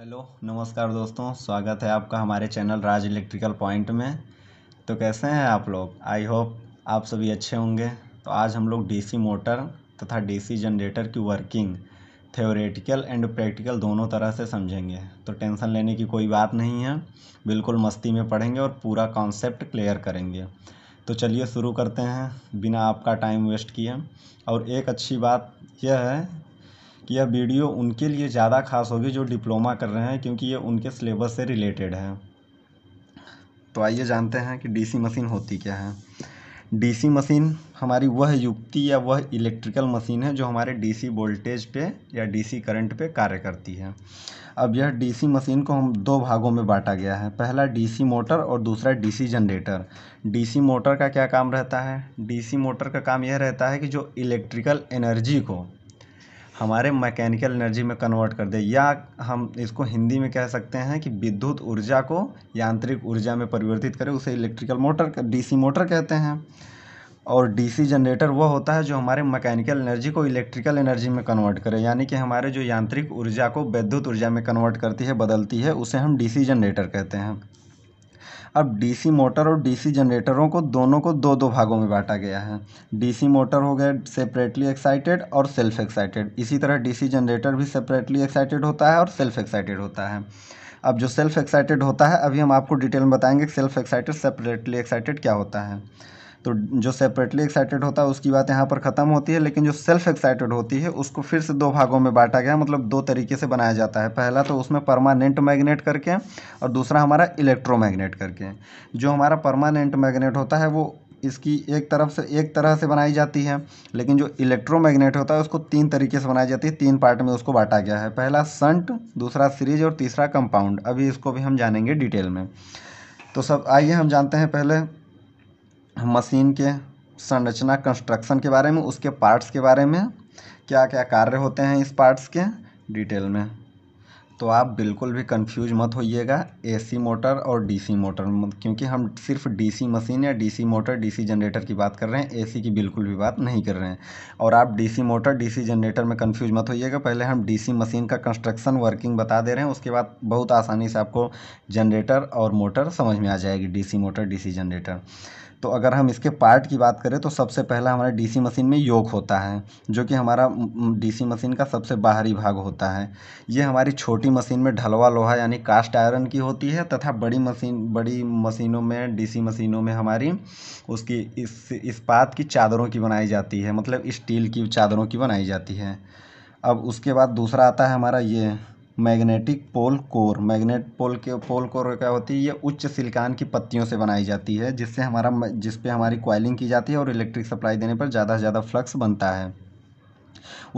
hello नमस्कार दोस्तों स्वागत है आपका हमारे चैनल राज इलेक्ट्रिकल पॉइंट में तो कैसे हैं आप लोग आई होप आप सभी अच्छे होंगे तो आज हम लोग डीसी मोटर तथा डीसी जनरेटर की वर्किंग थ्योरेटिकल एंड प्रैक्टिकल दोनों तरह से समझेंगे तो टेंशन लेने की कोई बात नहीं है बिल्कुल मस्ती में पढ़ेंगे और पूरा कॉन्सेप्ट क्लियर करेंगे तो चलिए शुरू करते हैं बिना आपका टाइम वेस्ट किए और एक अच्छी बात यह है कि यह वीडियो उनके लिए ज़्यादा खास होगी जो डिप्लोमा कर रहे हैं क्योंकि ये उनके सिलेबस से रिलेटेड है तो आइए जानते हैं कि डीसी मशीन होती क्या है डीसी मशीन हमारी वह युक्ति या वह इलेक्ट्रिकल मशीन है जो हमारे डीसी वोल्टेज पे या डीसी करंट पे कार्य करती है अब यह डीसी मशीन को हम दो भागों में बांटा गया है पहला डीसी मोटर और दूसरा डीसी जनरेटर डीसी मोटर का क्या काम रहता है डीसी मोटर का काम यह रहता है कि जो इलेक्ट्रिकल एनर्जी को हमारे मैकेनिकल एनर्जी में कन्वर्ट कर दे या हम इसको हिंदी में कह सकते हैं कि विद्युत ऊर्जा को यांत्रिक ऊर्जा में परिवर्तित करें उसे इलेक्ट्रिकल मोटर डीसी मोटर कहते हैं और डीसी जनरेटर वह होता है जो हमारे मैकेनिकल एनर्जी को इलेक्ट्रिकल एनर्जी में कन्वर्ट करे यानी कि हमारे जो यांत्रिक ऊर्जा को विद्युत ऊर्जा में कन्वर्ट करती है बदलती है उसे हम डीसी जनरेटर कहते हैं अब डीसी मोटर और डीसी जनरेटरों को दोनों को दो दो भागों में बांटा गया है डीसी मोटर हो गए सेपरेटली एक्साइटेड और सेल्फ एक्साइटेड इसी तरह डीसी जनरेटर भी सेपरेटली एक्साइटेड होता है और सेल्फ एक्साइटेड होता है अब जो सेल्फ एक्साइटेड होता है अभी हम आपको डिटेल में बताएंगे सेल्फ एक्साइटेड सेपरेटली एक्साइटेड क्या होता है तो जो सेपरेटली एक्साइटेड होता है उसकी बात यहाँ पर ख़त्म होती है लेकिन जो सेल्फ एक्साइटेड होती है उसको फिर से दो भागों में बांटा गया मतलब दो तरीके से बनाया जाता है पहला तो उसमें परमानेंट मैग्नेट करके और दूसरा हमारा इलेक्ट्रोमैग्नेट करके जो हमारा परमानेंट मैग्नेट होता है वो इसकी एक तरफ से एक तरह से बनाई जाती है लेकिन जो इलेक्ट्रोमैग्नेट होता है उसको तीन तरीके से बनाई जाती है तीन पार्ट में उसको बांटा गया है पहला संट दूसरा सीरीज और तीसरा कंपाउंड अभी इसको भी हम जानेंगे डिटेल में तो सब आइए हम जानते हैं पहले मशीन के संरचना कंस्ट्रक्शन के बारे में उसके पार्ट्स के बारे में क्या क्या कार्य होते हैं इस पार्ट्स के डिटेल में तो आप बिल्कुल भी कंफ्यूज मत होइएगा एसी मोटर और डीसी मोटर क्योंकि हम सिर्फ डीसी मशीन या डीसी मोटर डीसी जनरेटर की बात कर रहे हैं एसी की बिल्कुल भी बात नहीं कर रहे हैं और आप डीसी मोटर डीसी जनरेटर में कंफ्यूज मत होइएगा पहले हम डीसी मशीन का कंस्ट्रक्शन वर्किंग बता दे रहे हैं उसके बाद बहुत आसानी से आपको जनरेटर और मोटर समझ में आ जाएगी डी मोटर डी जनरेटर तो अगर हम इसके पार्ट की बात करें तो सबसे पहला हमारे डीसी मशीन में योक होता है जो कि हमारा डीसी मशीन का सबसे बाहरी भाग होता है ये हमारी छोटी मशीन में ढलवा लोहा यानी कास्ट आयरन की होती है तथा बड़ी मशीन बड़ी मशीनों में डी मशीनों में हमारी उसकी इस इस्पात की चादरों की बनाई जाती है मतलब स्टील की चादरों की बनाई जाती है अब उसके बाद दूसरा आता है हमारा ये magnetic pole core magnet pole के पोल कोर क्या होती है ये उच्च सिलिकॉन की पत्तियों से बनाई जाती है जिससे हमारा जिस पे हमारी क्वाइलिंग की जाती है और इलेक्ट्रिक सप्लाई देने पर ज़्यादा से ज़्यादा फ्लक्स बनता है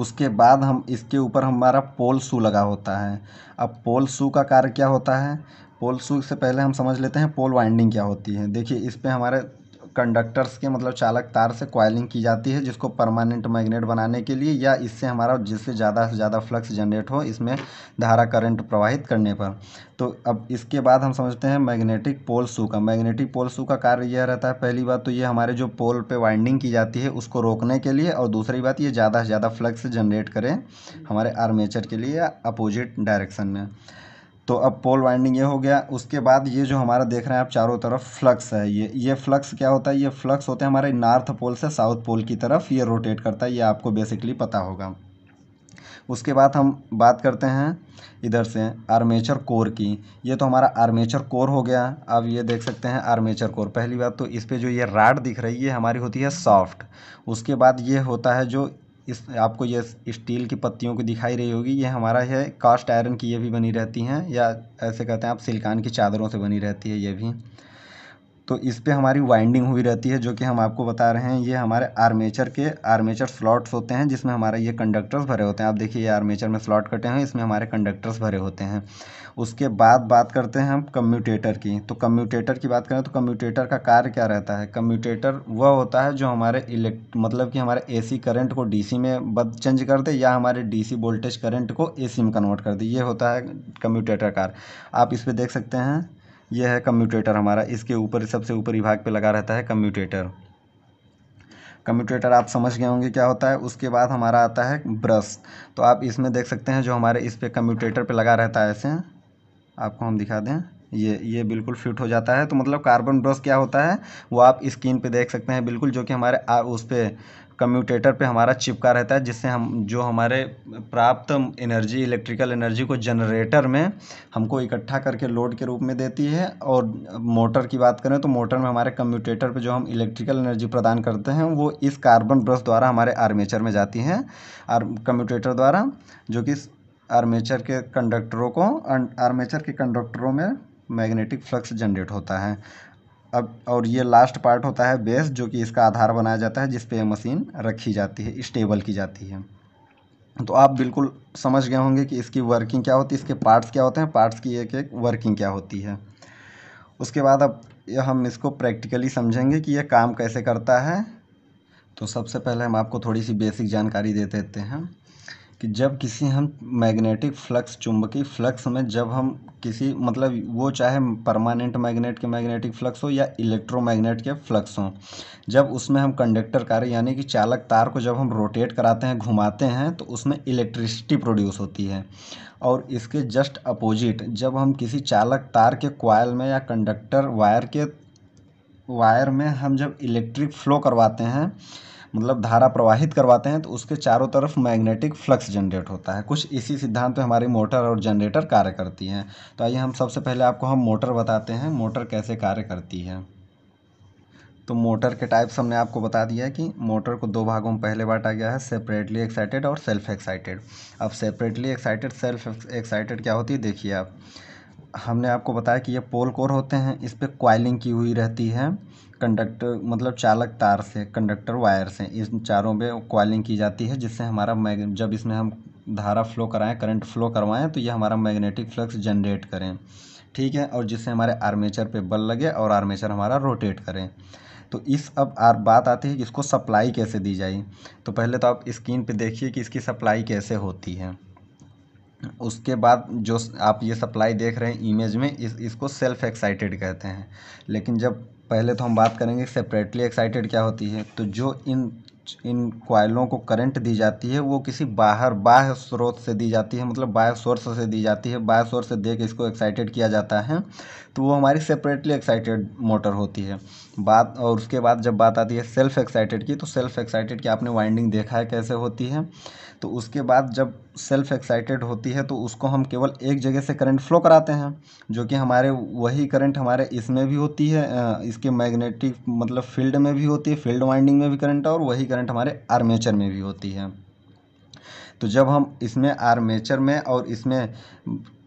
उसके बाद हम इसके ऊपर हमारा पोल सू लगा होता है अब पोल सू का कार्य क्या होता है पोल सू से पहले हम समझ लेते हैं पोल वाइंडिंग क्या होती है देखिए इस पर हमारे कंडक्टर्स के मतलब चालक तार से क्वाइलिंग की जाती है जिसको परमानेंट मैग्नेट बनाने के लिए या इससे हमारा जिससे ज़्यादा से ज़्यादा फ्लक्स जनरेट हो इसमें धारा करंट प्रवाहित करने पर तो अब इसके बाद हम समझते हैं मैग्नेटिक पोल शू का मैग्नेटिक पोल शू का कार्य यह रहता है पहली बात तो ये हमारे जो पोल पर वाइंडिंग की जाती है उसको रोकने के लिए और दूसरी बात ये ज़्यादा से ज़्यादा फ्लक्स जनरेट करें हमारे आर्मेचर के लिए या अपोजिट डायरेक्शन में तो अब पोल वाइंडिंग ये हो गया उसके बाद ये जो हमारा देख रहे हैं आप चारों तरफ फ्लक्स है ये ये फ्लक्स क्या होता है ये फ्लक्स होते हैं हमारे नॉर्थ पोल से साउथ पोल की तरफ ये रोटेट करता है ये आपको बेसिकली पता होगा उसके बाद हम बात करते हैं इधर से आर्मेचर कोर की ये तो हमारा आर्मेचर कोर हो गया अब ये देख सकते हैं आर्मेचर कोर पहली बात तो इस पर जो ये राड दिख रही है हमारी होती है सॉफ्ट उसके बाद ये होता है जो इस आपको ये स्टील की पत्तियों की दिखाई रही होगी ये हमारा है कास्ट आयरन की ये भी बनी रहती हैं या ऐसे कहते हैं आप सिल्कान की चादरों से बनी रहती है ये भी तो इस पर हमारी वाइंडिंग हुई रहती है जो कि हम आपको बता रहे हैं ये हमारे आर्मेचर के आर्मेचर स्लॉट्स होते हैं जिसमें हमारे ये कंडक्टर्स भरे होते हैं आप देखिए ये आर्मेचर में स्लॉट कटे हैं इसमें हमारे कंडक्टर्स भरे होते हैं उसके बाद बात करते हैं हम कम्यूटेटर की तो कम्यूटेटर की बात करें तो कम्यूटेटर का कार्य क्या रहता है कम्यूटेटर वह होता है जो हमारे इलेक्ट मतलब कि हमारे एसी करंट को डीसी में बद चेंज कर दे या हमारे डीसी वोल्टेज करंट को एसी में कन्वर्ट कर दे ये होता है कम्यूटेटर कार आप इस पर देख सकते हैं यह है कम्यूटेटर हमारा इसके ऊपर सबसे ऊपरी भाग पर लगा रहता है कम्यूटेटर कम्यूटेटर आप समझ गए होंगे क्या होता है उसके बाद हमारा आता है ब्रश तो आप इसमें देख सकते हैं जो हमारे इस पर कम्यूटेटर पर लगा रहता है ऐसे आपको हम दिखा दें ये ये बिल्कुल फिट हो जाता है तो मतलब कार्बन ब्रश क्या होता है वो आप स्क्रीन पे देख सकते हैं बिल्कुल जो कि हमारे आ, उस पर कम्यूटेटर पे हमारा चिपका रहता है जिससे हम जो हमारे प्राप्त एनर्जी इलेक्ट्रिकल एनर्जी को जनरेटर में हमको इकट्ठा करके लोड के रूप में देती है और मोटर की बात करें तो मोटर में हमारे कम्यूटेटर पे जो हम इलेक्ट्रिकल एनर्जी प्रदान करते हैं वो इस कार्बन ब्रश द्वारा हमारे आर्मेचर में जाती हैं आर कम्यूटेटर द्वारा जो कि आर्मेचर के कंडक्टरों को अं-, आर्मेचर के कंडक्टरों में मैग्नेटिक फ्लक्स जनरेट होता है अब और ये लास्ट पार्ट होता है बेस जो कि इसका आधार बनाया जाता है जिस पे मशीन रखी जाती है स्टेबल की जाती है तो आप बिल्कुल समझ गए होंगे कि इसकी वर्किंग क्या होती है इसके पार्ट्स क्या होते हैं पार्ट्स की एक एक वर्किंग क्या होती है उसके बाद अब हम इसको प्रैक्टिकली समझेंगे कि यह काम कैसे करता है तो सबसे पहले हम आपको थोड़ी सी बेसिक जानकारी दे देते हैं कि जब किसी हम मैग्नेटिक फ्लक्स चुंबकीय फ्लक्स में जब हम किसी मतलब वो चाहे परमानेंट मैग्नेट के मैग्नेटिक फ्लक्स हो या इलेक्ट्रोमैग्नेट के फ्लक्स हो जब उसमें हम कंडक्टर कार्य यानी कि चालक तार को जब हम रोटेट कराते हैं घुमाते हैं तो उसमें इलेक्ट्रिसिटी प्रोड्यूस होती है और इसके जस्ट अपोजिट जब हम किसी चालक तार के क्वाइल में या कंडक्टर वायर के वायर में हम जब इलेक्ट्रिक फ्लो करवाते हैं मतलब धारा प्रवाहित करवाते हैं तो उसके चारों तरफ मैग्नेटिक फ्लक्स जनरेट होता है कुछ इसी सिद्धांत में हमारी मोटर और जनरेटर कार्य करती हैं तो आइए हम सबसे पहले आपको हम मोटर बताते हैं मोटर कैसे कार्य करती है तो मोटर के टाइप्स हमने आपको बता दिया है कि मोटर को दो भागों में पहले बांटा गया है सेपरेटली एक्साइटेड और सेल्फ एक्साइटेड अब सेपरेटली एक्साइटेड सेल्फ एक्साइटेड क्या होती है देखिए आप हमने आपको बताया कि ये पोल कोर होते हैं इस पर क्वाइलिंग की हुई रहती है कंडक्टर मतलब चालक तार से कंडक्टर वायर से इन चारों पे कॉलिंग की जाती है जिससे हमारा मैग जब इसमें हम धारा फ्लो कराएं करंट फ्लो करवाएं तो ये हमारा मैग्नेटिक फ्लक्स जनरेट करें ठीक है और जिससे हमारे आर्मेचर पे बल लगे और आर्मेचर हमारा रोटेट करें तो इस अब आर बात आती है कि इसको सप्लाई कैसे दी जाए तो पहले तो आप स्क्रीन पे देखिए कि इसकी सप्लाई कैसे होती है उसके बाद जो आप ये सप्लाई देख रहे हैं इमेज में इस इसको सेल्फ एक्साइटेड कहते हैं लेकिन जब पहले तो हम बात करेंगे सेपरेटली एक्साइटेड क्या होती है तो जो इन इन क्वाइलों को करंट दी जाती है वो किसी बाहर बाह्य स्रोत से दी जाती है मतलब बाह्य सोर्स से दी जाती है बाह्य सोर्स से दे के इसको एक्साइटेड किया जाता है तो वो हमारी सेपरेटली एक्साइटेड मोटर होती है बात और उसके बाद जब बात आती है सेल्फ एक्साइटेड की तो सेल्फ एक्साइटेड की आपने वाइंडिंग देखा है कैसे होती है तो उसके बाद जब सेल्फ एक्साइटेड होती है तो उसको हम केवल एक जगह से करंट फ्लो कराते हैं जो कि हमारे वही करंट हमारे इसमें भी होती है इसके मैग्नेटिक मतलब फील्ड में भी होती है फील्ड वाइंडिंग में भी करंट और वही करंट हमारे आर्मेचर में भी होती है तो जब हम इसमें आर्मेचर में और इसमें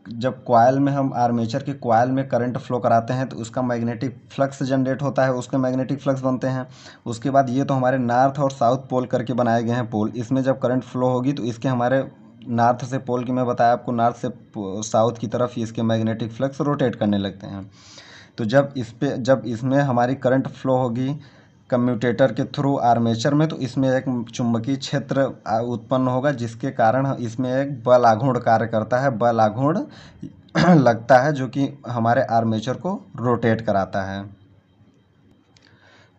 जब कॉइल में हम आर्मेचर के कॉइल में करंट फ्लो कराते हैं तो उसका मैग्नेटिक फ्लक्स जनरेट होता है उसके मैग्नेटिक फ्लक्स बनते हैं उसके बाद ये तो हमारे नॉर्थ और साउथ पोल करके बनाए गए हैं पोल इसमें जब करंट फ्लो होगी तो इसके हमारे नॉर्थ से पोल की मैं बताया आपको नॉर्थ से साउथ की तरफ इसके मैग्नेटिक फ्लक्स रोटेट करने लगते हैं तो जब इस पर जब इसमें हमारी करंट फ्लो होगी कम्यूटेटर के थ्रू आर्मेचर में तो इसमें एक चुंबकीय क्षेत्र उत्पन्न होगा जिसके कारण इसमें एक बल आघूर्ण कार्य करता है बल आघूर्ण लगता है जो कि हमारे आर्मेचर को रोटेट कराता है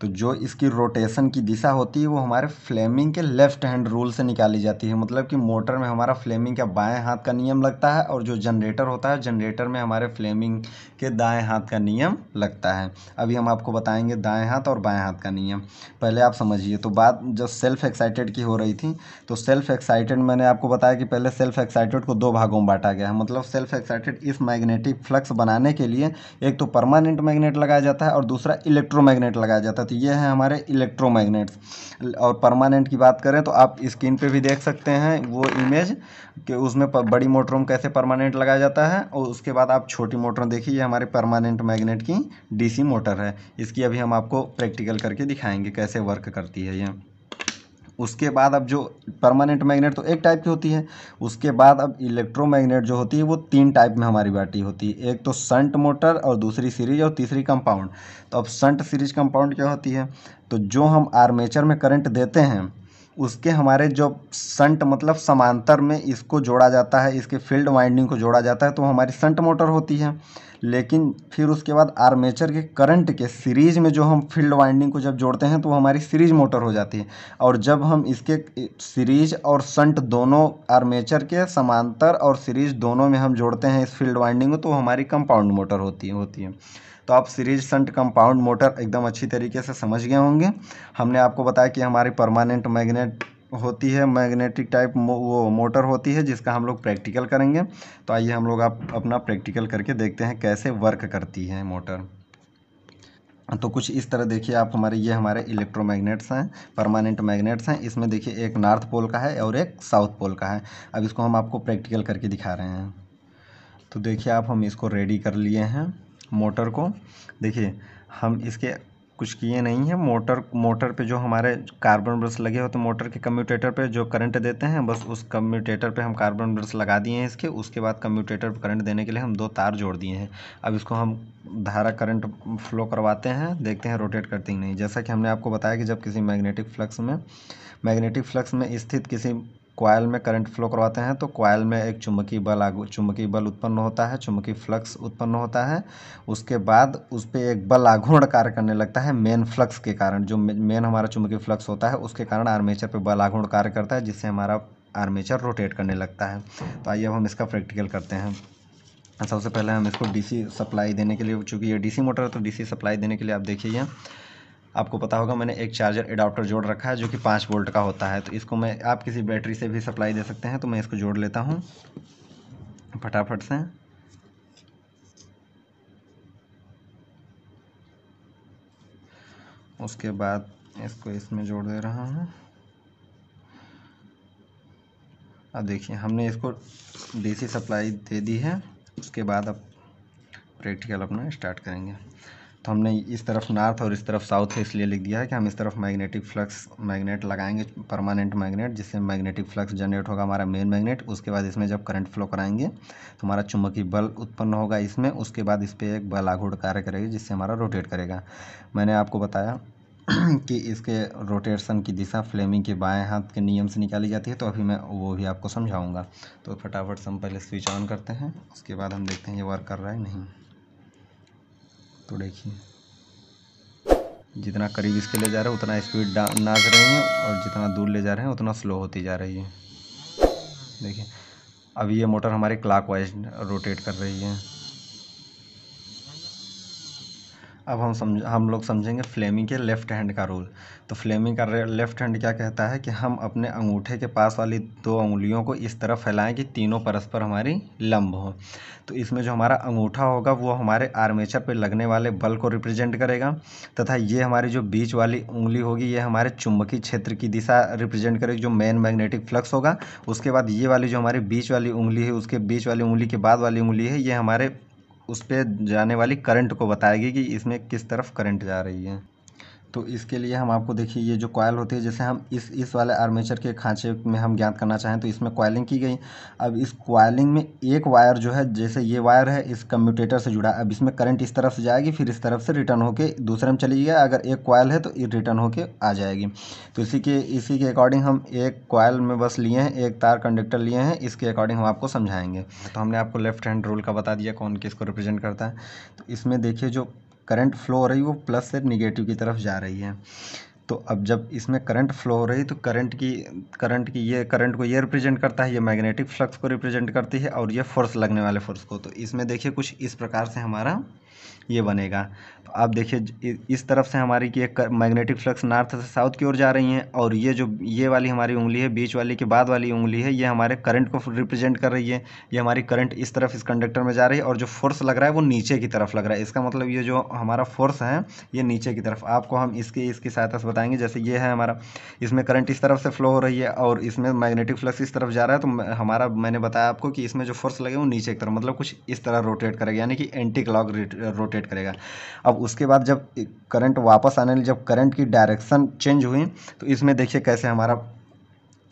तो जो इसकी रोटेशन की दिशा होती है वो हमारे फ्लेमिंग के लेफ्ट हैंड रूल से निकाली जाती है मतलब कि मोटर में हमारा फ्लेमिंग का बाएं हाथ का नियम लगता है और जो जनरेटर होता है जनरेटर में हमारे फ्लेमिंग के दाएं हाथ का नियम लगता है अभी हम आपको बताएंगे दाएं हाथ और बाएं हाथ का नियम पहले आप समझिए तो बात जब सेल्फ एक्साइटेड की हो रही थी तो सेल्फ एक्साइटेड मैंने आपको बताया कि पहले सेल्फ एक्साइटेड को दो भागों में बांटा गया है मतलब सेल्फ एक्साइटेड इस मैग्नेटिक फ्लक्स बनाने के लिए एक तो परमानेंट मैग्नेट लगाया जाता है और दूसरा इलेक्ट्रो लगाया जाता है तो तो ये हैं हमारे इलेक्ट्रोमैग्नेट्स और परमानेंट की बात करें तो आप स्क्रीन पे भी देख सकते हैं वो इमेज कि उसमें बड़ी मोटरों में कैसे परमानेंट लगाया जाता है और उसके बाद आप छोटी मोटरों देखिए ये हमारे परमानेंट मैग्नेट की डीसी मोटर है इसकी अभी हम आपको प्रैक्टिकल करके दिखाएंगे कैसे वर्क करती है ये उसके बाद अब जो परमानेंट मैग्नेट तो एक टाइप की होती है उसके बाद अब इलेक्ट्रोमैग्नेट जो होती है वो तीन टाइप में हमारी बाटी होती है एक तो संट मोटर और दूसरी सीरीज और तीसरी कंपाउंड तो अब संट सीरीज कंपाउंड क्या होती है तो जो हम आर्मेचर में करंट देते हैं उसके हमारे जो संट मतलब समांतर में इसको जोड़ा जाता है इसके फील्ड वाइंडिंग को जोड़ा जाता है तो हमारी संट मोटर होती है लेकिन फिर उसके बाद आर्मेचर के करंट के सीरीज में जो हम फील्ड वाइंडिंग को जब जोड़ते हैं तो वो हमारी सीरीज मोटर हो जाती है और जब हम इसके सीरीज और संट दोनों आर्मेचर के समांतर और सीरीज दोनों में हम जोड़ते हैं इस फील्ड वाइंडिंग को तो हमारी कंपाउंड मोटर होती है होती है तो आप सीरीज संट कंपाउंड मोटर एकदम अच्छी तरीके से समझ गए होंगे हमने आपको बताया कि हमारी परमानेंट मैग्नेट होती है मैग्नेटिक टाइप वो मोटर होती है जिसका हम लोग प्रैक्टिकल करेंगे तो आइए हम लोग आप अपना प्रैक्टिकल करके देखते हैं कैसे वर्क करती है मोटर तो कुछ इस तरह देखिए आप हमारे ये हमारे इलेक्ट्रोमैग्नेट्स हैं परमानेंट मैग्नेट्स हैं इसमें देखिए एक नॉर्थ पोल का है और एक साउथ पोल का है अब इसको हम आपको प्रैक्टिकल करके दिखा रहे हैं तो देखिए आप हम इसको रेडी कर लिए हैं मोटर को देखिए हम इसके कुछ किए नहीं हैं मोटर मोटर पे जो हमारे कार्बन ब्रश लगे होते तो मोटर के कम्यूटेटर पे जो करंट देते हैं बस उस कम्यूटेटर पे हम कार्बन ब्रश लगा दिए हैं इसके उसके बाद कम्यूटेटर पर करंट देने के लिए हम दो तार जोड़ दिए हैं अब इसको हम धारा करंट फ्लो करवाते हैं देखते हैं रोटेट करते ही नहीं जैसा कि हमने आपको बताया कि जब किसी मैग्नेटिक फ्लक्स में मैग्नेटिक फ्लक्स में स्थित किसी क्वायल में करंट फ्लो करवाते हैं तो कॉयल में एक चुम्बकीय बल आगू चुम्बकीय बल उत्पन्न होता है चुम्बकीय फ्लक्स उत्पन्न होता है उसके बाद उस पर एक बल आघूर्ण कार्य करने लगता है मेन फ्लक्स के कारण जो मेन हमारा चुम्बकीय फ्लक्स होता है उसके कारण आर्मेचर पर बल आघूर्ण कार्य करता है जिससे हमारा आर्मेचर रोटेट करने लगता है तो आइए अब हम इसका प्रैक्टिकल करते हैं सबसे पहले हम इसको डीसी सप्लाई देने के लिए चूँकि ये डीसी मोटर है तो डीसी सप्लाई देने के लिए आप देखिए आपको पता होगा मैंने एक चार्जर एडाप्टर जोड़ रखा है जो कि पाँच वोल्ट का होता है तो इसको मैं आप किसी बैटरी से भी सप्लाई दे सकते हैं तो मैं इसको जोड़ लेता हूँ फटाफट से उसके बाद इसको इसमें जोड़ दे रहा हूँ अब देखिए हमने इसको डीसी सप्लाई दे दी है उसके बाद अब प्रैक्टिकल अपना स्टार्ट करेंगे तो हमने इस तरफ नॉर्थ और इस तरफ साउथ है इसलिए लिख दिया है कि हम इस तरफ मैग्नेटिक फ्लक्स मैग्नेट लगाएंगे परमानेंट मैग्नेट जिससे मैग्नेटिक फ्लक्स जनरेट होगा हमारा मेन मैग्नेट उसके बाद इसमें जब करंट फ्लो कराएंगे तो हमारा चुंबकीय बल उत्पन्न होगा इसमें उसके बाद इस पर एक बल आघूट कार्य करेगी जिससे हमारा रोटेट करेगा मैंने आपको बताया कि इसके रोटेशन की दिशा फ्लेमिंग के बाएँ हाथ के नियम से निकाली जाती है तो अभी मैं वो भी आपको समझाऊँगा तो फटाफट से हम पहले स्विच ऑन करते हैं उसके बाद हम देखते हैं ये वर्क कर रहा है नहीं तो देखिए जितना करीब इसके ले जा रहे हैं उतना स्पीड नाच रही है और जितना दूर ले जा रहे हैं उतना स्लो होती जा रही है देखिए अब ये मोटर हमारी क्लॉकवाइज रोटेट कर रही है अब हम समझ हम लोग समझेंगे फ्लेमिंग के लेफ़्ट हैंड का रूल तो फ्लेमिंग का लेफ़्ट हैंड क्या कहता है कि हम अपने अंगूठे के पास वाली दो उंगलियों को इस तरह फैलाएं कि तीनों परस्पर हमारी लंब हो तो इसमें जो हमारा अंगूठा होगा वो हमारे आर्मेचर पर लगने वाले बल को रिप्रेजेंट करेगा तथा ये हमारी जो बीच वाली उंगली होगी ये हमारे चुंबकीय क्षेत्र की दिशा रिप्रेजेंट करेगी जो मेन मैग्नेटिक फ्लक्स होगा उसके बाद ये वाली जो हमारी बीच वाली उंगली है उसके बीच वाली उंगली के बाद वाली उंगली है ये हमारे उस पर जाने वाली करंट को बताएगी कि इसमें किस तरफ करंट जा रही है तो इसके लिए हम आपको देखिए ये जो कॉयल होती है जैसे हम इस इस वाले आर्मेचर के खांचे में हम ज्ञात करना चाहें तो इसमें कॉयलिंग की गई अब इस कॉयलिंग में एक वायर जो है जैसे ये वायर है इस कम्प्यूटेटर से जुड़ा अब इसमें करंट इस तरफ से जाएगी फिर इस तरफ से रिटर्न होकर दूसरे में चली गया अगर एक कॉयल है तो ये रिटर्न होकर आ जाएगी तो इसी के इसी के अकॉर्डिंग हम एक कॉयल में बस लिए हैं एक तार कंडक्टर लिए हैं इसके अकॉर्डिंग हम आपको समझाएंगे तो हमने आपको लेफ्ट हैंड रूल का बता दिया कौन किसको रिप्रेजेंट करता है तो इसमें देखिए जो करंट फ्लो हो रही है वो प्लस से निगेटिव की तरफ जा रही है तो अब जब इसमें करंट फ्लो हो रही तो करंट की करंट की ये करंट को ये रिप्रेजेंट करता है ये मैग्नेटिक फ्लक्स को रिप्रेजेंट करती है और ये फोर्स लगने वाले फोर्स को तो इसमें देखिए कुछ इस प्रकार से हमारा ये बनेगा आप देखिए इस तरफ से हमारी की एक मैग्नेटिक फ्लक्स नॉर्थ से साउथ की ओर जा रही हैं और ये जो ये वाली हमारी उंगली है बीच वाली के बाद वाली उंगली है ये हमारे करंट को रिप्रेजेंट कर रही है ये हमारी करंट इस तरफ इस कंडक्टर में जा रही है और जो फोर्स लग रहा है वो नीचे की तरफ लग रहा है इसका मतलब ये जो हमारा फोर्स है ये नीचे की तरफ आपको हम इसकी इसकी सहायता से बताएंगे जैसे ये है हमारा इसमें करंट इस तरफ से फ्लो हो रही है और इसमें मैग्नेटिक फ्लक्स इस तरफ जा रहा है तो हमारा मैंने बताया आपको कि इसमें जो फोर्स लगे वो नीचे की तरफ मतलब कुछ इस तरह रोटेट करेगा यानी कि एंटी क्लॉक रोटेट करेगा अब उसके बाद जब करंट वापस आने जब करंट की डायरेक्शन चेंज हुई तो इसमें देखिए कैसे हमारा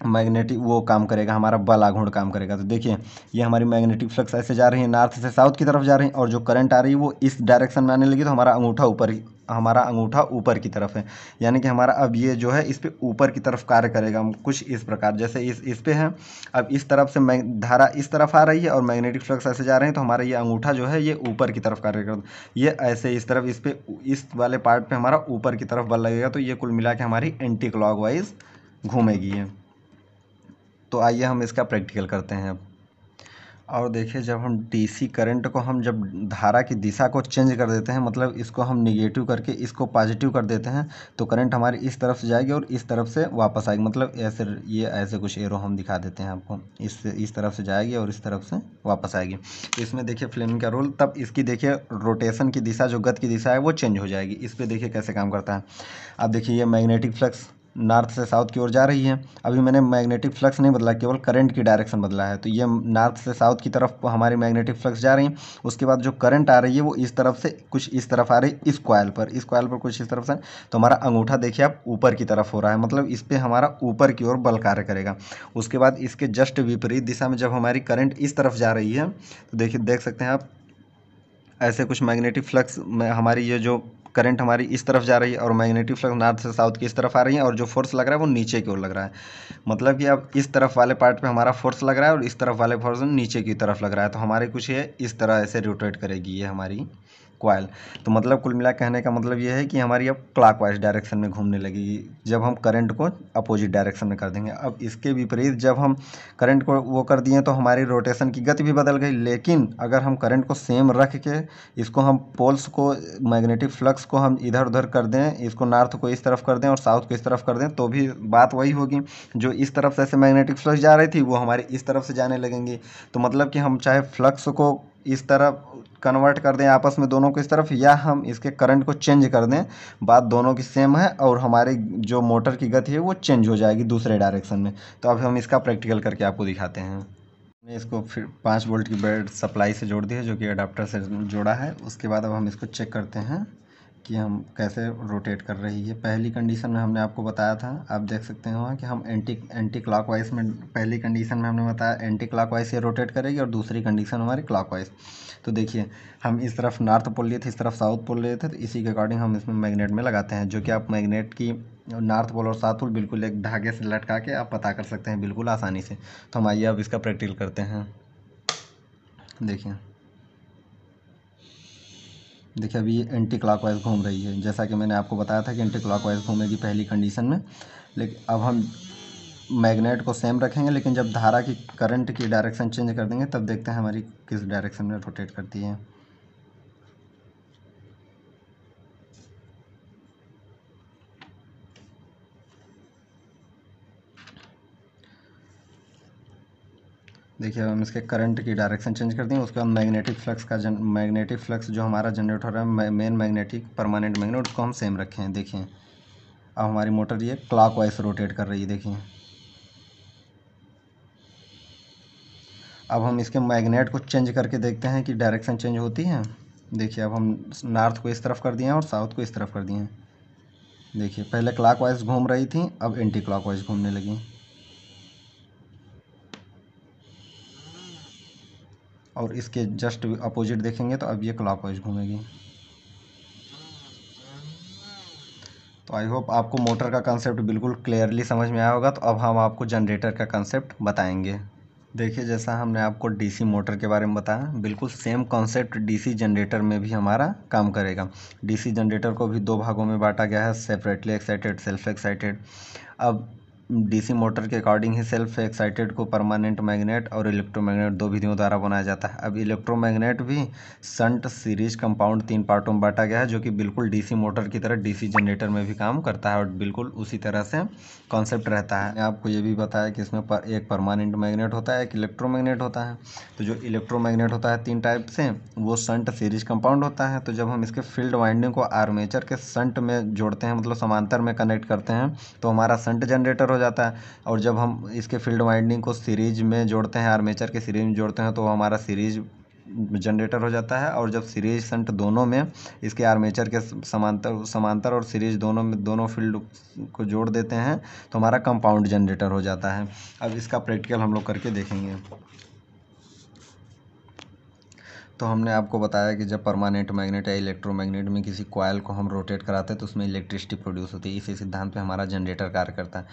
मैग्नेटिक वो काम करेगा हमारा बल आघूर्ण काम करेगा तो देखिए ये हमारी मैग्नेटिक फ्लक्स ऐसे जा रही है नॉर्थ से साउथ की तरफ जा रही है और जो करंट आ रही है वो इस डायरेक्शन में आने लगी तो हमारा अंगूठा ऊपर हमारा अंगूठा ऊपर की तरफ है यानी कि हमारा अब ये जो है इस पर ऊपर की तरफ कार्य करेगा कुछ इस प्रकार जैसे इस इस पर है अब इस तरफ से धारा इस तरफ आ रही है और मैग्नेटिक फ्लक्स ऐसे जा रहे हैं तो हमारा ये अंगूठा जो है ये ऊपर की तरफ कार्य कर ये ऐसे इस तरफ इस पर इस वाले पार्ट पर हमारा ऊपर की तरफ बल लगेगा तो ये कुल मिला के हमारी एंटी क्लॉक घूमेगी है तो आइए हम इसका प्रैक्टिकल करते हैं अब और देखिए जब हम डीसी करंट को हम जब धारा की दिशा को चेंज कर देते हैं मतलब इसको हम निगेटिव करके इसको पॉजिटिव कर देते हैं तो करंट हमारी इस तरफ से जाएगी और इस तरफ से वापस आएगी मतलब ऐसे ये ऐसे कुछ एरो हम दिखा देते हैं आपको इस इस तरफ से जाएगी और इस तरफ से वापस आएगी इसमें देखिए फ्लेमिंग का रोल तब इसकी देखिए रोटेशन की दिशा जो गत की दिशा है वो चेंज हो जाएगी इस पर देखिए कैसे काम करता है अब देखिए ये मैग्नेटिक फ्लक्स नॉर्थ से साउथ की ओर जा रही है अभी मैंने मैग्नेटिक फ्लक्स नहीं बदला केवल करंट की डायरेक्शन बदला है तो ये नॉर्थ से साउथ की तरफ हमारी मैग्नेटिक फ्लक्स जा रही है उसके बाद जो करंट आ रही है वो इस तरफ से कुछ इस तरफ आ रही है इस क्वाइल पर इस क्वाइल पर कुछ इस तरफ से तो हमारा अंगूठा देखिए आप ऊपर की तरफ हो रहा है मतलब इस पर हमारा ऊपर की ओर बल कार्य करेगा उसके बाद इसके जस्ट विपरीत दिशा में जब हमारी करंट इस तरफ जा रही है तो देखिए देख सकते हैं आप ऐसे कुछ मैग्नेटिक फ्लक्स में हमारी ये जो करंट हमारी इस तरफ जा रही है और मैग्नेटिक फ्लक्स नॉर्थ से साउथ की इस तरफ आ रही है और जो फोर्स लग रहा है वो नीचे की ओर लग रहा है मतलब कि अब इस तरफ वाले पार्ट पे हमारा फोर्स लग रहा है और इस तरफ वाले फोर्स नीचे की तरफ लग रहा है तो हमारे कुछ ये इस तरह ऐसे रोटेट करेगी ये हमारी क्वाइल तो मतलब कुल मिला कहने का मतलब ये है कि हमारी अब क्लॉकवाइज डायरेक्शन में घूमने लगेगी जब हम करंट को अपोजिट डायरेक्शन में कर देंगे अब इसके विपरीत जब हम करंट को वो कर दिए तो हमारी रोटेशन की गति भी बदल गई लेकिन अगर हम करंट को सेम रख के इसको हम पोल्स को मैग्नेटिक फ्लक्स को हम इधर उधर कर दें इसको नॉर्थ को इस तरफ कर दें और साउथ को इस तरफ कर दें तो भी बात वही होगी जो इस तरफ से ऐसे मैग्नेटिक फ्लक्स जा रही थी वो हमारी इस तरफ से जाने लगेंगी तो मतलब कि हम चाहे फ्लक्स को इस तरफ कन्वर्ट कर दें आपस में दोनों को इस तरफ या हम इसके करंट को चेंज कर दें बात दोनों की सेम है और हमारे जो मोटर की गति है वो चेंज हो जाएगी दूसरे डायरेक्शन में तो अब हम इसका प्रैक्टिकल करके आपको दिखाते हैं मैंने इसको फिर पाँच वोल्ट की बेड सप्लाई से जोड़ दी है जो कि अडाप्टर से जोड़ा है उसके बाद अब हम इसको चेक करते हैं कि हम कैसे रोटेट कर रही है पहली कंडीशन में हमने आपको बताया था आप देख सकते हैं वहाँ कि हम एंटी एंटी क्लॉकवाइज में पहली कंडीशन में हमने बताया एंटी क्लॉकवाइज से रोटेट करेगी और दूसरी कंडीशन हमारी क्लॉकवाइज तो देखिए हम इस तरफ नॉर्थ पोल लिए थे इस तरफ साउथ पोल लिए थे तो इसी के अकॉर्डिंग हम इसमें मैग्नेट में लगाते हैं जो कि आप मैग्नेट की नॉर्थ पोल और साउथ पोल बिल्कुल एक धागे से लटका के आप पता कर सकते हैं बिल्कुल आसानी से तो हम आइए अब इसका प्रैक्टिकल करते हैं देखिए देखिए अभी ये एंटी वाइज घूम रही है जैसा कि मैंने आपको बताया था कि एंटी वाइज़ घूमेगी पहली कंडीशन में लेकिन अब हम मैग्नेट को सेम रखेंगे लेकिन जब धारा की करंट की डायरेक्शन चेंज कर देंगे तब देखते हैं हमारी किस डायरेक्शन में रोटेट करती है देखिए हम इसके करंट की डायरेक्शन चेंज कर देंगे उसके बाद मैग्नेटिक फ्लक्स का जन मैग्नेटिक फ्लक्स जो हमारा जनरेट हो रहा है मेन मैग्नेटिक परमानेंट मैग्नेट उसको हम सेम रखें देखें अब हमारी मोटर ये क्लॉकवाइज रोटेट कर रही है देखिए अब हम इसके मैग्नेट को चेंज करके देखते हैं कि डायरेक्शन चेंज होती है देखिए अब हम नॉर्थ को इस तरफ कर दिए हैं और साउथ को इस तरफ कर दिए हैं देखिए पहले क्लॉकवाइज घूम रही थी अब एंटी क्लॉकवाइज घूमने लगी और इसके जस्ट अपोजिट देखेंगे तो अब ये क्लॉकवाइज घूमेगी तो आई होप आपको मोटर का कंसेप्ट बिल्कुल क्लियरली समझ में आया होगा तो अब हम आपको जनरेटर का कंसेप्ट बताएंगे देखिए जैसा हमने आपको डीसी मोटर के बारे में बताया बिल्कुल सेम कॉन्सेप्ट डीसी जनरेटर में भी हमारा काम करेगा डीसी जनरेटर को भी दो भागों में बांटा गया है सेपरेटली एक्साइटेड सेल्फ एक्साइटेड अब डीसी मोटर के अकॉर्डिंग ही सेल्फ एक्साइटेड को परमानेंट मैग्नेट और इलेक्ट्रोमैग्नेट दो विधियों द्वारा बनाया जाता है अब इलेक्ट्रोमैग्नेट भी संट सीरीज कंपाउंड तीन पार्टों में बांटा गया है जो कि बिल्कुल डीसी मोटर की तरह डीसी जनरेटर में भी काम करता है और बिल्कुल उसी तरह से कॉन्सेप्ट रहता है आपको ये भी बताया कि इसमें पर, एक परमानेंट मैगनेट होता है एक इलेक्ट्रो होता है तो जो इलेक्ट्रो होता है तीन टाइप से वो संट सीरीज कंपाउंड होता है तो जब हम इसके फील्ड वाइंडिंग को आर्मेचर के संट में जोड़ते हैं मतलब समांतर में कनेक्ट करते हैं तो हमारा संट जनरेटर हो जाता है और जब हम इसके फील्ड वाइंडिंग को सीरीज में जोड़ते हैं आर्मेचर के सीरीज में जोड़ते हैं तो हमारा सीरीज जनरेटर हो जाता है और जब सीरीज संट दोनों में इसके आर्मेचर के समांतर समांतर और सीरीज दोनों में दोनों फील्ड को जोड़ देते हैं तो हमारा कंपाउंड जनरेटर हो जाता है अब इसका प्रैक्टिकल हम लोग करके देखेंगे तो हमने आपको बताया कि जब परमानेंट मैग्नेट या इलेक्ट्रोमैग्नेट में किसी कॉयल को हम रोटेट कराते हैं तो उसमें इलेक्ट्रिसिटी प्रोड्यूस होती है इसी सिद्धांत पे हमारा जनरेटर कार्य करता है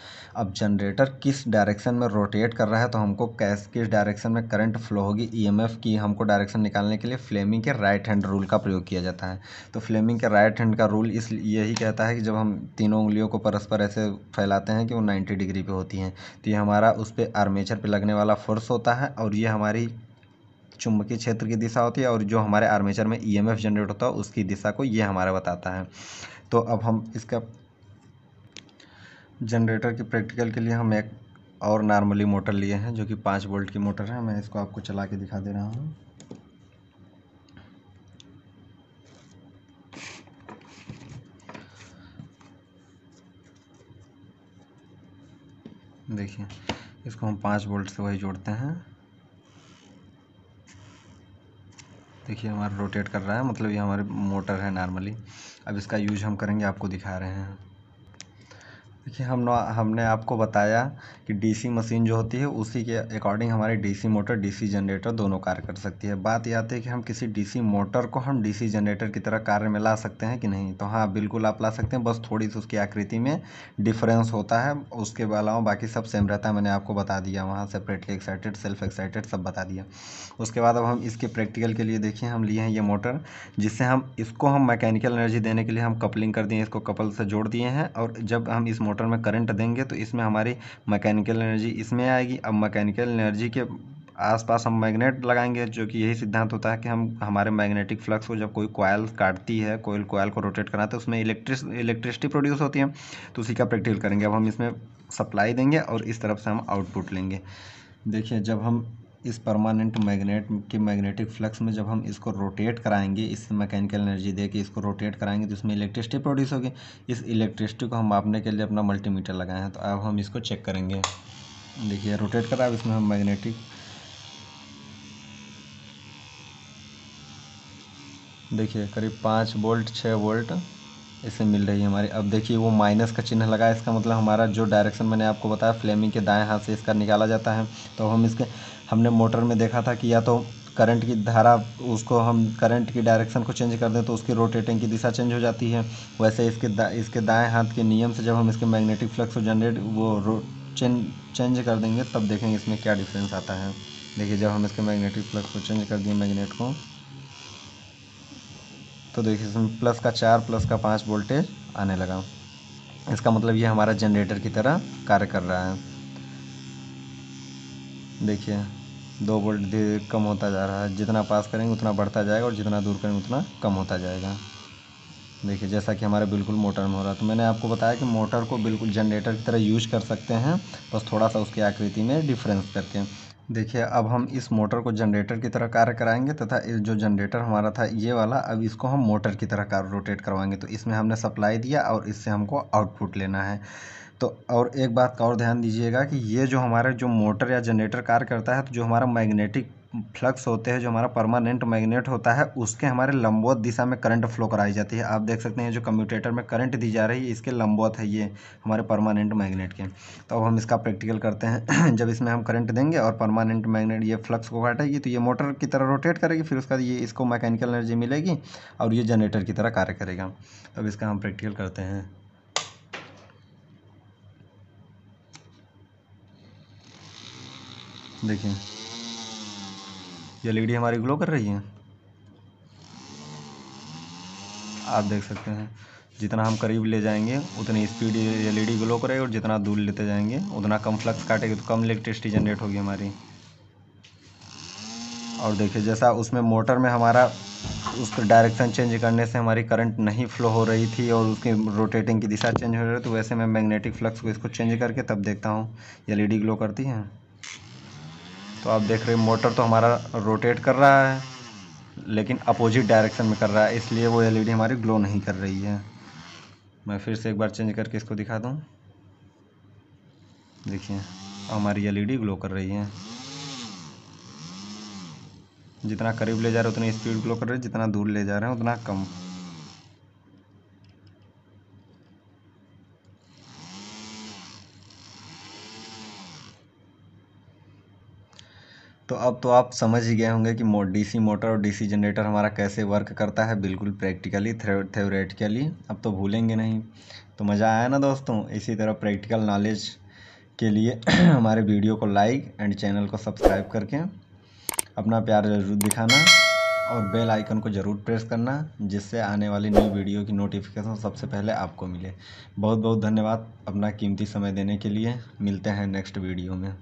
अब जनरेटर किस डायरेक्शन में रोटेट कर रहा है तो हमको कैस किस डायरेक्शन में करंट फ्लो होगी ई e की हमको डायरेक्शन निकालने के लिए फ्लेमिंग के राइट हैंड रूल का प्रयोग किया जाता है तो फ्लेमिंग के राइट हैंड का रूल इस यही कहता है कि जब हम तीनों उंगलियों को परस्पर ऐसे फैलाते हैं कि वो नाइन्टी डिग्री पर होती हैं तो ये हमारा उस पर आर्मेचर पर लगने वाला फोर्स होता है और ये हमारी चुंबकीय क्षेत्र की दिशा होती है और जो हमारे आर्मेचर में ईएमएफ e जनरेट होता है उसकी दिशा को ये हमारा बताता है तो अब हम इसका जनरेटर की प्रैक्टिकल के लिए हम एक और नॉर्मली मोटर लिए हैं जो कि पाँच वोल्ट की मोटर है मैं इसको आपको चला के दिखा दे रहा हूँ देखिए इसको हम पाँच वोल्ट से वही जोड़ते हैं देखिए हमारा रोटेट कर रहा है मतलब ये हमारे मोटर है नॉर्मली अब इसका यूज हम करेंगे आपको दिखा रहे हैं देखिए हम हमने आपको बताया कि डीसी मशीन जो होती है उसी के अकॉर्डिंग हमारे डीसी मोटर डीसी जनरेटर दोनों कार्य कर सकती है बात यह आती है कि हम किसी डीसी मोटर को हम डीसी जनरेटर की तरह कार्य में ला सकते हैं कि नहीं तो हाँ बिल्कुल आप ला सकते हैं बस थोड़ी सी उसकी आकृति में डिफरेंस होता है उसके अलावा बाकी सब सेम रहता है मैंने आपको बता दिया वहाँ सेपरेटली एक्साइटेड सेल्फ एक्साइटेड सब बता दिया उसके बाद अब हम इसके प्रैक्टिकल के लिए देखिए हम लिए हैं ये मोटर जिससे हम इसको हम मैकेनिकल एनर्जी देने के लिए हम कपलिंग कर दिए इसको कपल से जोड़ दिए हैं और जब हम इस मोटर में करंट देंगे तो इसमें हमारी मैकेनिक मैकेनिकल एनर्जी इसमें आएगी अब मैकेनिकल एनर्जी के आसपास हम मैग्नेट लगाएंगे जो कि यही सिद्धांत होता है कि हम हमारे मैग्नेटिक फ्लक्स को जब कोई कॉयल काटती है कोयल कॉयल को रोटेट कराते हैं उसमें इलेक्ट्रिस इलेक्ट्रिसिटी प्रोड्यूस होती है तो उसी का प्रैक्टिकल करेंगे अब हम इसमें सप्लाई देंगे और इस तरफ से हम आउटपुट लेंगे देखिए जब हम इस परमानेंट मैग्नेट के मैग्नेटिक फ्लक्स में जब हम इसको रोटेट कराएंगे इससे मैकेनिकल एनर्जी दे के इसको रोटेट कराएंगे तो इसमें इलेक्ट्रिसिटी प्रोड्यूस होगी इस इलेक्ट्रिसिटी को हम मापने के लिए अपना मल्टीमीटर लगाए हैं तो अब हम इसको चेक करेंगे देखिए रोटेट करा अब इसमें हम मैग्नेटिक देखिए करीब पाँच वोल्ट छः वोल्ट इसे मिल रही है हमारी अब देखिए वो माइनस का चिन्ह लगा इसका मतलब हमारा जो डायरेक्शन मैंने आपको बताया फ्लेमिंग के दाएं हाथ से इसका निकाला जाता है तो हम इसके हमने मोटर में देखा था कि या तो करंट की धारा उसको हम करंट की डायरेक्शन को चेंज कर दें तो उसकी रोटेटिंग की दिशा चेंज हो जाती है वैसे इसके दा, इसके दाएं हाथ के नियम से जब हम इसके मैग्नेटिक फ्लक्स को जनरेट वो रो चेंज चेंज कर देंगे तब देखेंगे इसमें क्या डिफरेंस आता है देखिए जब हम इसके मैग्नेटिक फ्लक्स को चेंज कर दिए मैग्नेट को तो देखिए इसमें प्लस का चार प्लस का पाँच वोल्टेज आने लगा इसका मतलब ये हमारा जनरेटर की तरह कार्य कर रहा है देखिए दो वोल्ट धीरे धीरे कम होता जा रहा है जितना पास करेंगे उतना बढ़ता जाएगा और जितना दूर करेंगे उतना कम होता जाएगा देखिए जैसा कि हमारे बिल्कुल मोटर में हो रहा है तो मैंने आपको बताया कि मोटर को बिल्कुल जनरेटर की तरह यूज कर सकते हैं बस थोड़ा सा उसकी आकृति में डिफरेंस करके देखिए अब हम इस मोटर को जनरेटर की तरह कार्य कराएंगे तथा जो जनरेटर हमारा था ये वाला अब इसको हम मोटर की तरह कार रोटेट करवाएंगे तो इसमें हमने सप्लाई दिया और इससे हमको आउटपुट लेना है तो और एक बात का और ध्यान दीजिएगा कि ये जो हमारे जो मोटर या जनरेटर कार्य करता है तो जो हमारा मैग्नेटिक फ्लक्स होते हैं जो हमारा परमानेंट मैग्नेट होता है उसके हमारे लंबवत दिशा में करंट फ्लो कराई जाती है आप देख सकते हैं जो कम्यूटेटर में करंट दी जा रही है इसके लंबवत है ये हमारे परमानेंट मैग्नेट के तो अब हम इसका प्रैक्टिकल करते हैं जब इसमें हम करंट देंगे और परमानेंट मैग्नेट ये फ्लक्स को काटेगी तो ये मोटर की तरह रोटेट करेगी फिर उसका ये इसको मैकेनिकल एनर्जी मिलेगी और ये जनरेटर की तरह कार्य करेगा अब इसका हम प्रैक्टिकल करते हैं देखें ये एलईडी हमारी ग्लो कर रही है आप देख सकते हैं जितना हम करीब ले जाएंगे उतनी स्पीड ई डी ग्लो करेगी और जितना दूर लेते जाएंगे उतना कम फ्लक्स काटेगी तो कम इलेक्ट्रिसिटी जनरेट होगी हमारी और देखिए जैसा उसमें मोटर में हमारा उस पर डायरेक्शन चेंज करने से हमारी करंट नहीं फ्लो हो रही थी और उसकी रोटेटिंग की दिशा चेंज हो रही है तो वैसे मैं मैग्नेटिक फ्लक्स को इसको चेंज करके तब देखता हूँ एल ग्लो करती है तो आप देख रहे हैं मोटर तो हमारा रोटेट कर रहा है लेकिन अपोजिट डायरेक्शन में कर रहा है इसलिए वो एलईडी हमारी ग्लो नहीं कर रही है मैं फिर से एक बार चेंज करके इसको दिखा दूँ देखिए हमारी एलईडी ग्लो कर रही है जितना करीब ले जा रहे हैं उतनी स्पीड ग्लो कर रही है जितना दूर ले जा रहे हैं उतना कम तो अब तो आप समझ ही गए होंगे कि डीसी मोटर और डीसी जनरेटर हमारा कैसे वर्क करता है बिल्कुल प्रैक्टिकली थ्योरेटिकली अब तो भूलेंगे नहीं तो मज़ा आया ना दोस्तों इसी तरह प्रैक्टिकल नॉलेज के लिए हमारे वीडियो को लाइक एंड चैनल को सब्सक्राइब करके अपना प्यार जरूर दिखाना और बेल आइकन को ज़रूर प्रेस करना जिससे आने वाली नई वीडियो की नोटिफिकेशन सबसे पहले आपको मिले बहुत बहुत धन्यवाद अपना कीमती समय देने के लिए मिलते हैं नेक्स्ट वीडियो में